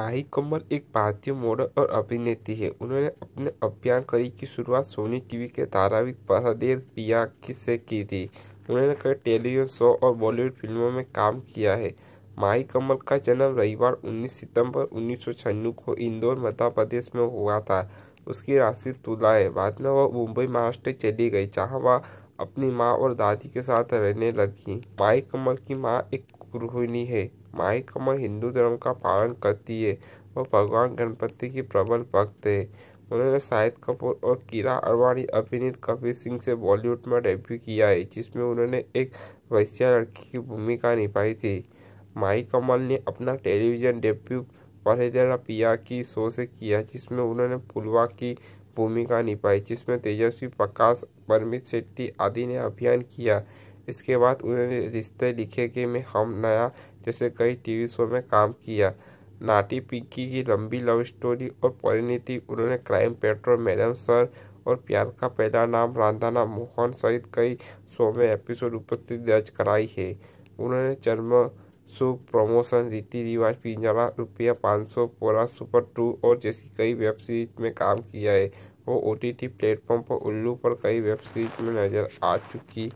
आई कमल एक भारतीय मॉडल और अभिनेत्री है उन्होंने अपने अभियान करी की शुरुआत सोनी टीवी के धारावाहिक परदेर पिया से की थी उन्होंने कई टेलीविजन शो और बॉलीवुड फिल्मों में काम किया है माही कमल का जन्म रविवार 19 सितंबर उन्नीस को इंदौर मध्य प्रदेश में हुआ था उसकी राशि तुला है बाद में वह मुंबई महाराष्ट्र चली गई जहाँ वह अपनी माँ और दादी के साथ रहने लगी माही कमल की माँ एक गृहिणी है माई कमल हिंदू धर्म का पालन करती है वह भगवान गणपति की प्रबल भक्त है उन्होंने शाहिद कपूर और कीरा अडवाणी अभिनीत कपीर सिंह से बॉलीवुड में डेब्यू किया है जिसमें उन्होंने एक वैश्या लड़की की भूमिका निभाई थी माई कमल ने अपना टेलीविजन डेब्यू पिया की शो से किया जिसमें उन्होंने पुलवा की भूमिका निभाई जिसमें तेजस्वी प्रकाश परमित शेट्टी आदि ने अभियान किया इसके बाद उन्होंने रिश्ते लिखे के में हम नया जैसे कई टीवी शो में काम किया नाटी पिंकी की लंबी लव स्टोरी और परिणति उन्होंने क्राइम पेट्रोल मैडम सर और प्यार का पहला नाम रांधाना मोहन सहित कई शो में एपिसोड उपस्थित दर्ज कराई है उन्होंने चर्म शुभ प्रमोशन रीति रिवाज पिंजरा रुपया पाँच सौ पोरा सुपर टू और जैसी कई वेब सीरीज में काम किया है वो ओ टी टी प्लेटफॉर्म पर उल्लू पर कई वेब सीरीज में नजर आ चुकी